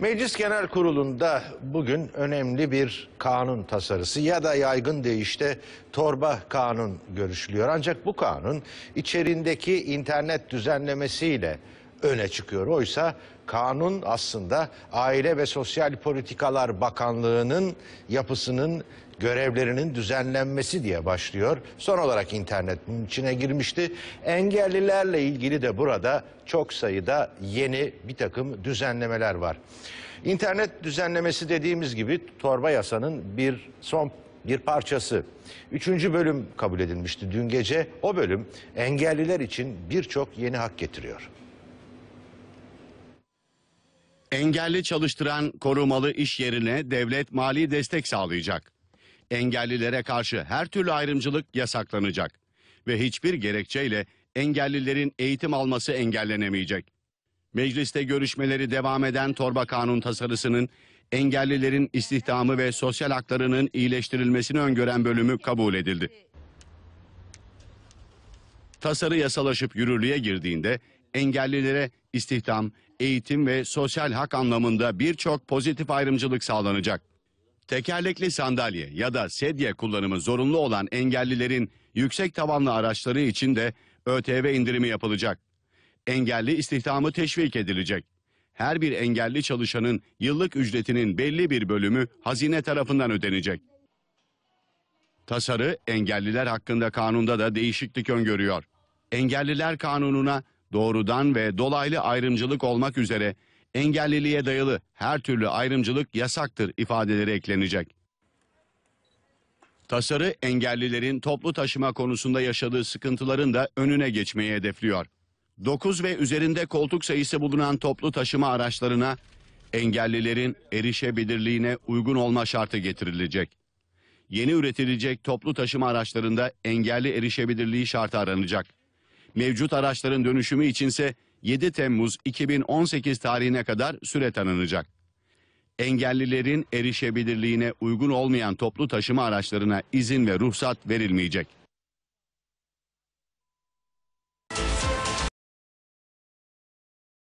Meclis Genel Kurulu'nda bugün önemli bir kanun tasarısı ya da yaygın deyişte torba kanun görüşülüyor. Ancak bu kanun içerindeki internet düzenlemesiyle öne çıkıyor. Oysa kanun aslında Aile ve Sosyal Politikalar Bakanlığı'nın yapısının görevlerinin düzenlenmesi diye başlıyor. Son olarak internet içine girmişti. Engellilerle ilgili de burada çok sayıda yeni bir takım düzenlemeler var. İnternet düzenlemesi dediğimiz gibi torba yasanın bir son bir parçası. Üçüncü bölüm kabul edilmişti dün gece. O bölüm engelliler için birçok yeni hak getiriyor. Engelli çalıştıran korumalı iş yerine devlet mali destek sağlayacak. Engellilere karşı her türlü ayrımcılık yasaklanacak ve hiçbir gerekçeyle engellilerin eğitim alması engellenemeyecek. Mecliste görüşmeleri devam eden torba kanun tasarısının engellilerin istihdamı ve sosyal haklarının iyileştirilmesini öngören bölümü kabul edildi. Tasarı yasalaşıp yürürlüğe girdiğinde engellilere istihdam, eğitim ve sosyal hak anlamında birçok pozitif ayrımcılık sağlanacak. Tekerlekli sandalye ya da sedye kullanımı zorunlu olan engellilerin yüksek tavanlı araçları için de ÖTV indirimi yapılacak. Engelli istihdamı teşvik edilecek. Her bir engelli çalışanın yıllık ücretinin belli bir bölümü hazine tarafından ödenecek. Tasarı engelliler hakkında kanunda da değişiklik öngörüyor. Engelliler Kanunu'na doğrudan ve dolaylı ayrımcılık olmak üzere engelliliğe dayalı her türlü ayrımcılık yasaktır ifadeleri eklenecek. Tasarı engellilerin toplu taşıma konusunda yaşadığı sıkıntıların da önüne geçmeyi hedefliyor. 9 ve üzerinde koltuk sayısı bulunan toplu taşıma araçlarına engellilerin erişebilirliğine uygun olma şartı getirilecek. Yeni üretilecek toplu taşıma araçlarında engelli erişebilirliği şartı aranacak. Mevcut araçların dönüşümü içinse 7 Temmuz 2018 tarihine kadar süre tanınacak. Engellilerin erişebilirliğine uygun olmayan toplu taşıma araçlarına izin ve ruhsat verilmeyecek.